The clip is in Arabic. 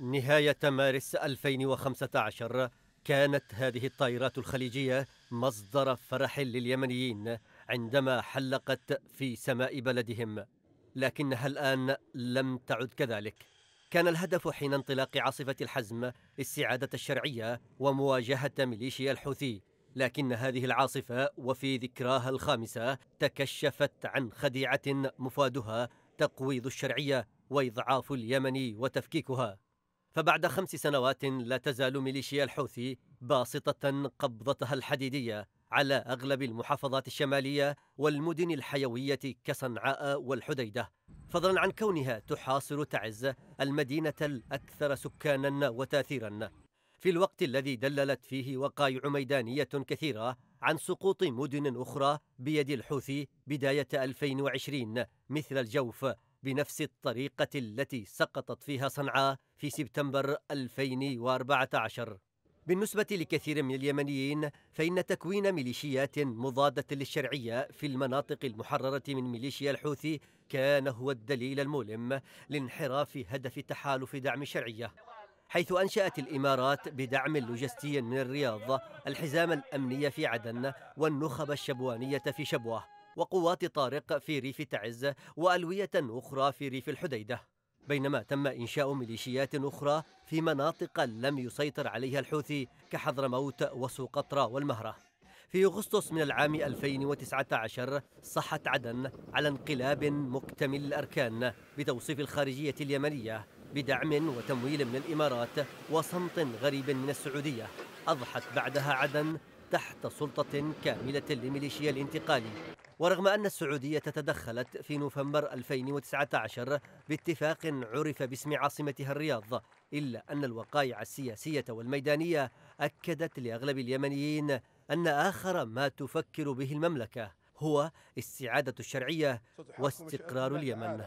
نهاية مارس 2015 كانت هذه الطائرات الخليجية مصدر فرح لليمنيين عندما حلقت في سماء بلدهم لكنها الآن لم تعد كذلك كان الهدف حين انطلاق عاصفة الحزم استعادة الشرعية ومواجهة ميليشيا الحوثي لكن هذه العاصفة وفي ذكراها الخامسة تكشفت عن خديعة مفادها تقويض الشرعية وإضعاف اليمن وتفكيكها فبعد خمس سنوات لا تزال ميليشيا الحوثي باسطة قبضتها الحديدية على أغلب المحافظات الشمالية والمدن الحيوية كصنعاء والحديدة فضلا عن كونها تحاصر تعز المدينة الأكثر سكانا وتأثيرا في الوقت الذي دللت فيه وقائع ميدانية كثيرة عن سقوط مدن أخرى بيد الحوثي بداية 2020 مثل الجوف بنفس الطريقة التي سقطت فيها صنعاء في سبتمبر 2014 بالنسبة لكثير من اليمنيين فإن تكوين ميليشيات مضادة للشرعية في المناطق المحررة من ميليشيا الحوثي كان هو الدليل الملم لانحراف هدف تحالف دعم الشرعية حيث أنشأت الإمارات بدعم لوجستي من الرياض الحزام الأمني في عدن والنخب الشبوانية في شبوه وقوات طارق في ريف تعز وألوية أخرى في ريف الحديدة بينما تم إنشاء ميليشيات أخرى في مناطق لم يسيطر عليها الحوثي كحضرموت وسوقطرة والمهرة في أغسطس من العام 2019 صحت عدن على انقلاب مكتمل الأركان بتوصيف الخارجية اليمنية بدعم وتمويل من الإمارات وصمت غريب من السعودية أضحت بعدها عدن تحت سلطة كاملة لميليشيا الانتقالي ورغم أن السعودية تدخلت في نوفمبر 2019 باتفاق عرف باسم عاصمتها الرياض إلا أن الوقائع السياسية والميدانية أكدت لأغلب اليمنيين أن آخر ما تفكر به المملكة هو استعادة الشرعية واستقرار اليمن